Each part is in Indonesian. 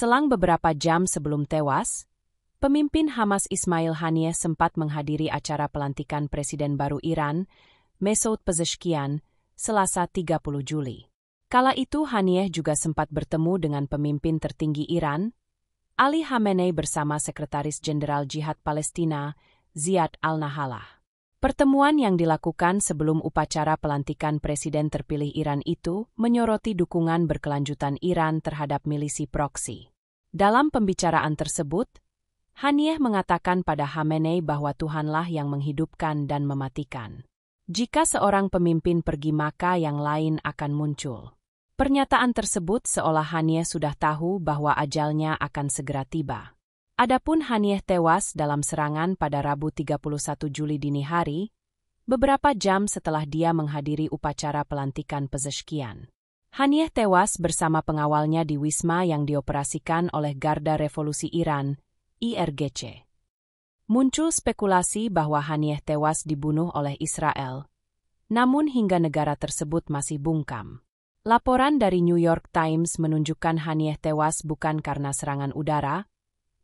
Selang beberapa jam sebelum tewas, pemimpin Hamas Ismail Haniyeh sempat menghadiri acara pelantikan Presiden baru Iran, Mesut Pezeshkian, Selasa 30 Juli. Kala itu Haniyeh juga sempat bertemu dengan pemimpin tertinggi Iran, Ali Khamenei bersama Sekretaris Jenderal Jihad Palestina, Ziad al-Nahalah. Pertemuan yang dilakukan sebelum upacara pelantikan presiden terpilih Iran itu menyoroti dukungan berkelanjutan Iran terhadap milisi proksi. Dalam pembicaraan tersebut, Haniyeh mengatakan pada Hamenei bahwa Tuhanlah yang menghidupkan dan mematikan. Jika seorang pemimpin pergi maka yang lain akan muncul. Pernyataan tersebut seolah Haniyeh sudah tahu bahwa ajalnya akan segera tiba. Adapun Hanieh tewas dalam serangan pada Rabu 31 Juli dini hari, beberapa jam setelah dia menghadiri upacara pelantikan pezeskian. Hanieh tewas bersama pengawalnya di Wisma yang dioperasikan oleh Garda Revolusi Iran, IRGC. Muncul spekulasi bahwa Hanieh tewas dibunuh oleh Israel, namun hingga negara tersebut masih bungkam. Laporan dari New York Times menunjukkan Hanieh tewas bukan karena serangan udara,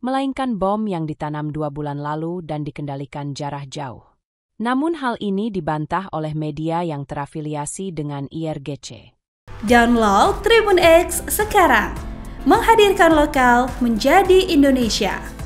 melainkan bom yang ditanam dua bulan lalu dan dikendalikan jarak jauh. Namun hal ini dibantah oleh media yang terafiliasi dengan IRGC. Download Tribun X sekarang, menghadirkan lokal menjadi Indonesia.